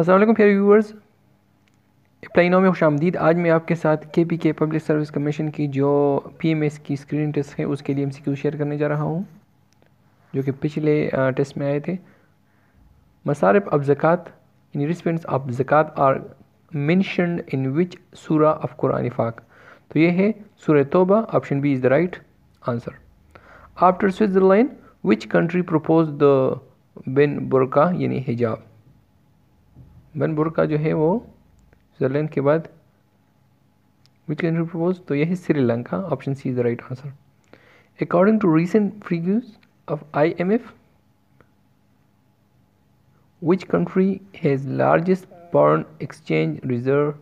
Aslam fair viewers प्लाइनो में खुश आमदीद आज मैं आपके साथ के P K public service commission की जो पी एम एस की स्क्रीन टेस्ट है उसके लिए एम सी क्यू शेयर करने जा रहा हूँ जो कि पिछले टेस्ट में आए थे मसारफ अब जक़ात इन रिस्पेंट्स ऑफ जक़ात आर मैंशन इन विच सूरा ऑफ कुरान फाक तो ये है सूर तोबा option B is the right answer after Switzerland which country propose the ban burqa यानी हिजाब बनबुर का जो है वो स्विट्जरलैंड के बाद विच कंट्री प्रपोज तो यही Sri Lanka option C is the right answer according to recent freeze of I M F which country has largest foreign exchange reserve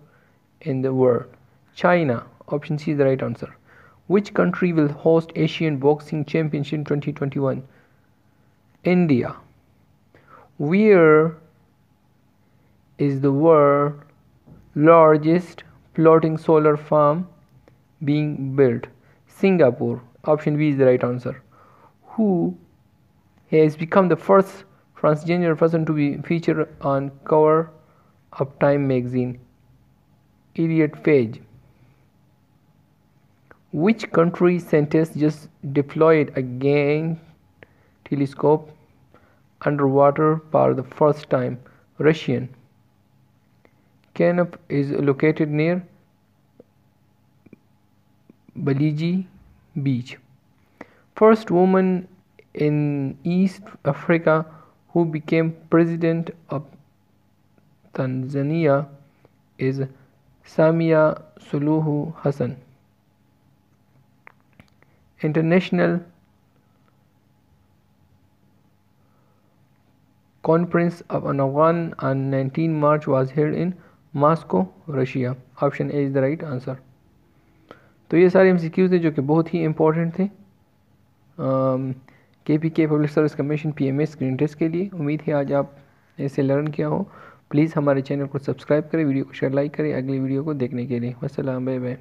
in the world China option C is the right answer which country will host Asian boxing championship twenty twenty one India we are is the world's largest floating solar farm being built? Singapore. Option B is the right answer. Who has become the first transgender person to be featured on cover of Time magazine? Elliot Page. Which country scientists just deployed a giant telescope underwater for the first time? Russian. Kanab is located near Baliji Beach. First woman in East Africa who became president of Tanzania is Samia Suluhu Hassan. International Conference of Anawan on 19 March was held in Moscow Russia option A is the right answer तो ये सारे M थे जो कि बहुत ही important थे K P K public service commission P M A screen test के लिए उम्मीद है आज आप इसे लर्न किया हो प्लीज़ हमारे चैनल को सब्सक्राइब करें वीडियो को शेयर लाइक करें अगली वीडियो को देखने के लिए वसलम बाय बाय